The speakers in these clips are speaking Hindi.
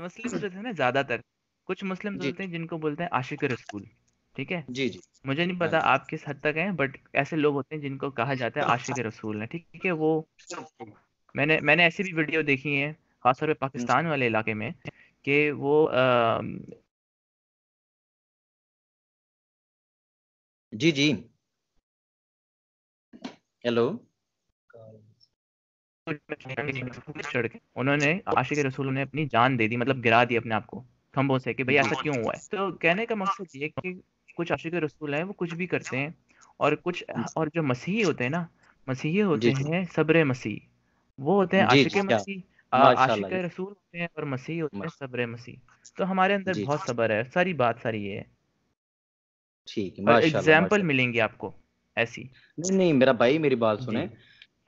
मुस्लिम जो थे ना ज्यादातर कुछ मुस्लिम बोलते हैं जिनको बोलते हैं आशिक रसूल ठीक है जी जी मुझे नहीं पता हाँ। आप किस हद तक हैं बट ऐसे लोग होते हैं जिनको कहा जाता है हाँ। आशिक रसूल है ठीक है वो अच्छा। मैंने मैंने ऐसी भी वीडियो देखी है खासतौर पे हम्म। पाकिस्तान वाले इलाके में कि वो जी जी हेलो चढ़ के उन्होंने आशिक रसूल उन्हें अपनी जान दे दी मतलब गिरा दी अपने आप को खम्भों से कि भाई ऐसा क्यों हुआ है तो कहने का मकसद ये कि कुछ आशिक रसूल हैं वो कुछ भी करते हैं और कुछ और जो मसीही होते हैं ना मसीह होते हैं सब्र मसीह वो होते हैं आशिक मसीह आशिक रसूल होते हैं और मसीह होते हैं सब्र मसीह तो हमारे अंदर बहुत सब्र है सारी बात सारी ये है ठीक है एग्जाम्पल मिलेंगी आपको ऐसी नहीं नहीं मेरा भाई मेरी बात सुने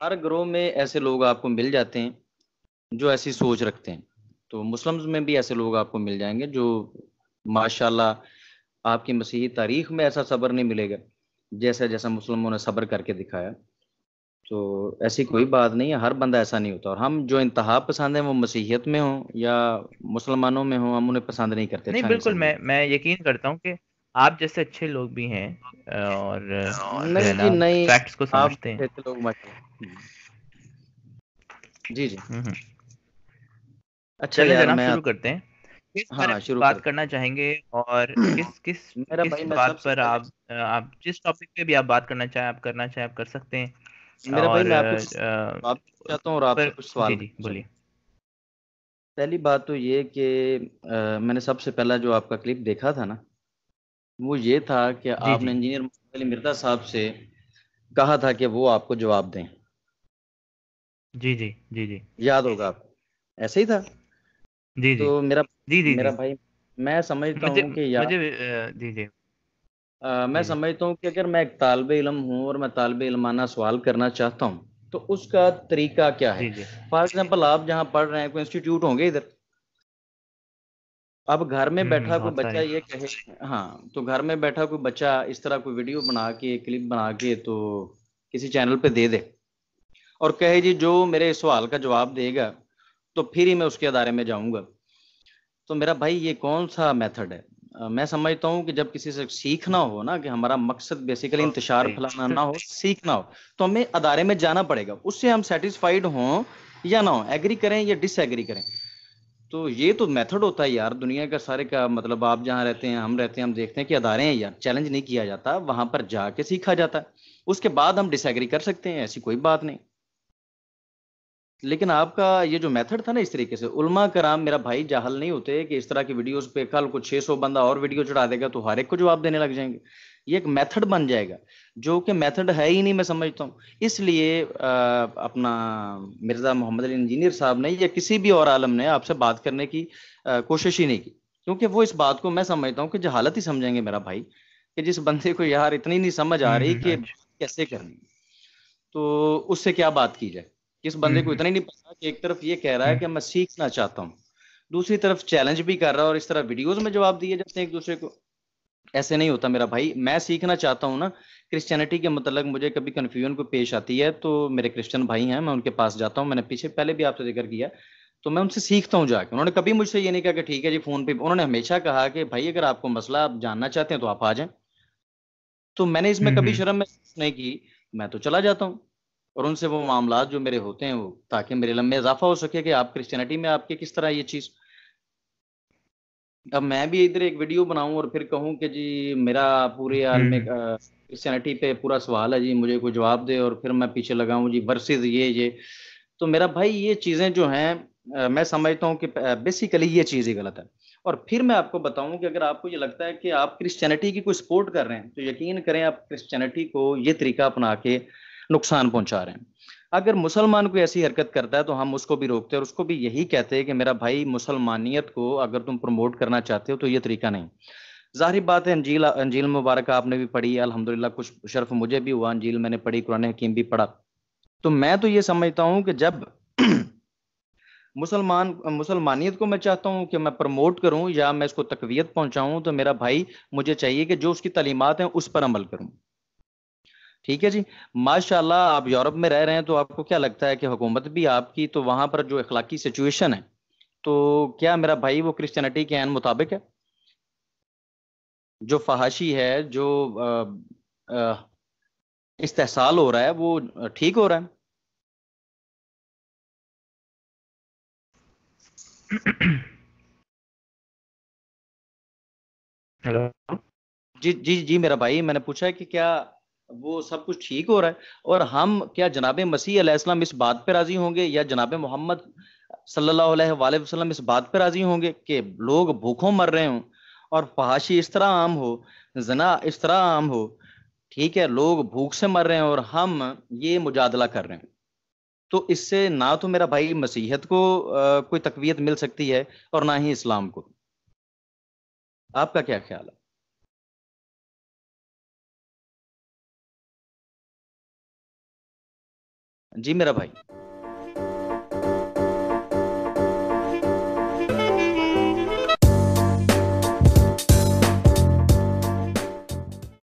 हर ग्रोह में ऐसे लोग आपको मिल जाते हैं जो ऐसी सोच रखते हैं तो मुस्लिम्स में भी ऐसे लोग आपको मिल जाएंगे जो माशाल्लाह आपकी मसीही तारीख में ऐसा सब्र नहीं मिलेगा जैसा जैसा मुसलमानों ने सब्र करके दिखाया तो ऐसी कोई बात नहीं है हर बंदा ऐसा नहीं होता और हम जो इंतहा पसंद है वो मसीहत में हो या मुसलमानों में हो हम उन्हें पसंद नहीं करते नहीं अच्छा, बिल्कुल मैं मैं यकीन करता हूँ कि आप जैसे अच्छे लोग भी हैं और हाँ, नहीं नहीं फैक्ट्स को समझते हैं लोग मत जी जी हम्म, हम्म। अच्छा चलिए जनाब शुरू करते हैं किस हाँ, शुरू बात कर। करना चाहेंगे और किस किस मेरा किस भाई बात पर आप आप जिस टॉपिक पे भी आप बात करना चाहें आप करना चाहें आप कर सकते हैं मेरा और, भाई मैं आपको आप चाहता हूँ और आपसे कुछ सवाल जी बोलिए पहली बात तो ये कि मैंने सबसे पहला जो आपका क्लिप देखा था ना वो ये था कि आपने इंजीनियर अली मिर्जा साहब से कहा था कि वो आपको जवाब दें जी जी जी जी याद होगा आपको ऐसे ही था जी जी तो मेरा जी जी मेरा भाई मैं समझता हूँ कि यार मुझे, जी जी आ, मैं समझता हूँ कि अगर मैं एक तालब इलम हूँ और मैं तालब इलमाना सवाल करना चाहता हूँ तो उसका तरीका क्या है फॉर एग्जाम्पल आप जहाँ पढ़ रहे हैं कोई इंस्टीट्यूट होंगे इधर अब घर में हम्म, बैठा कोई बच्चा ये कहे हाँ तो घर में बैठा कोई बच्चा इस तरह कोई वीडियो बना के क्लिप बना के तो किसी चैनल पे दे दे और कहे जी जो मेरे सवाल का जवाब देगा तो फिर ही मैं उसके अदारे में जाऊंगा तो मेरा भाई ये कौन सा मेथड है मैं समझता हूँ कि जब किसी से सीखना हो ना कि हमारा मकसद बेसिकली इंतजार फैलाना ना हो सीखना हो तो हमें अदारे में जाना पड़ेगा उससे हम सेटिस्फाइड हों या ना हो एग्री करें या डिसएग्री करें तो ये तो मेथड होता है यार दुनिया का सारे का मतलब आप जहाँ रहते हैं हम रहते हैं हम देखते हैं कि अदारे हैं यार चैलेंज नहीं किया जाता वहां पर जाके सीखा जाता है उसके बाद हम डिसग्री कर सकते हैं ऐसी कोई बात नहीं लेकिन आपका ये जो मेथड था ना इस तरीके से उलमा कराम मेरा भाई जाहल नहीं होते कि इस तरह की वीडियोस पे कल को 600 बंदा और वीडियो चढ़ा देगा तो हर एक को जवाब देने लग जाएंगे ये एक मेथड बन जाएगा जो कि मेथड है ही नहीं मैं समझता हूँ इसलिए अपना मिर्जा मोहम्मद अली इंजीनियर साहब ने या किसी भी और आलम ने आपसे बात करने की कोशिश ही नहीं की क्योंकि वो इस बात को मैं समझता हूँ कि जहालत ही समझेंगे मेरा भाई कि जिस बंदे को यार इतनी नहीं समझ आ हम्म, रही हम्म, कि हाँ कैसे करनी तो उससे क्या बात की जाए जिस बंदे को हम्म, इतना ही नहीं पता कि एक तरफ ये कह रहा है कि मैं सीखना चाहता हूँ दूसरी तरफ चैलेंज भी कर रहा है और इस तरह वीडियोस में जवाब दिए जाते हैं एक दूसरे को ऐसे नहीं होता मेरा भाई मैं सीखना चाहता हूँ ना क्रिश्चियनिटी के मतलब मुझे कभी कन्फ्यूजन को पेश आती है तो मेरे क्रिश्चियन भाई हैं मैं उनके पास जाता हूँ मैंने पीछे पहले भी आपसे जिक्र किया तो मैं उनसे सीखता हूँ जाके उन्होंने कभी मुझसे ये नहीं कहा कि ठीक है जी फोन पे उन्होंने हमेशा कहा कि भाई अगर आपको मसला आप जानना चाहते हैं तो आप आ जाए तो मैंने इसमें कभी हम्म। शर्म महसूस नहीं की मैं तो चला जाता हूँ और उनसे वो मामला जो मेरे होते हैं वो ताकि मेरे लम्बे इजाफा हो सके कि आप क्रिश्चियनिटी में आपके किस तरह ये चीज़ अब मैं भी इधर एक वीडियो बनाऊं और फिर कहूं कि जी मेरा पूरे में क्रिश्चियनिटी हम्म। पे पूरा सवाल है जी मुझे कोई जवाब दे और फिर मैं पीछे लगाऊं जी वर्सेस ये ये तो मेरा भाई ये चीज़ें जो हैं मैं समझता हूँ कि बेसिकली ये चीज ही गलत है और फिर मैं आपको बताऊं कि अगर आपको ये लगता है कि आप क्रिश्चियनिटी की कोई सपोर्ट कर रहे हैं तो यकीन करें आप क्रिश्चियनिटी को ये तरीका अपना के नुकसान पहुंचा रहे हैं अगर मुसलमान कोई ऐसी हरकत करता है तो हम उसको भी रोकते हैं और उसको भी यही कहते हैं कि मेरा भाई मुसलमानियत को अगर तुम प्रमोट करना चाहते हो तो ये तरीका नहीं जाहिर बात है अंजील अंजील मुबारक आपने भी पढ़ी अलहमदिल्ला कुछ शर्फ मुझे भी हुआ अंजील मैंने पढ़ी कुरान हकीम भी पढ़ा तो मैं तो ये समझता हूँ कि जब मुसलमान मुसलमानियत को मैं चाहता हूँ कि मैं प्रमोट करूँ या मैं इसको तकवीत पहुँचाऊँ तो मेरा भाई मुझे चाहिए कि जो उसकी तलीमत हैं उस पर अमल करूँ ठीक है जी माशाल्लाह आप यूरोप में रह रहे हैं तो आपको क्या लगता है कि हुकूमत भी आपकी तो वहां पर जो अखलाकी सिचुएशन है तो क्या मेरा भाई वो क्रिश्चियनिटी के आन मुताबिक है जो फहाशी है जो इस्तेसाल हो रहा है वो ठीक हो रहा है हेलो जी जी जी मेरा भाई मैंने पूछा है कि क्या वो सब कुछ ठीक हो रहा है और हम क्या जनाब मसीह अलैहिस्सलाम इस बात पे राजी होंगे या जनाब मोहम्मद सल्लल्लाहु अलैहि वसल्लम इस बात पे राजी होंगे कि लोग भूखों मर रहे हों और फहाशी इस तरह आम हो जना इस तरह आम हो ठीक है लोग भूख से मर रहे हैं और हम ये मुजादला कर रहे हैं तो इससे ना तो मेरा भाई मसीहत को आ, कोई तकवीत मिल सकती है और ना ही इस्लाम को आपका क्या ख्याल है जी मेरा भाई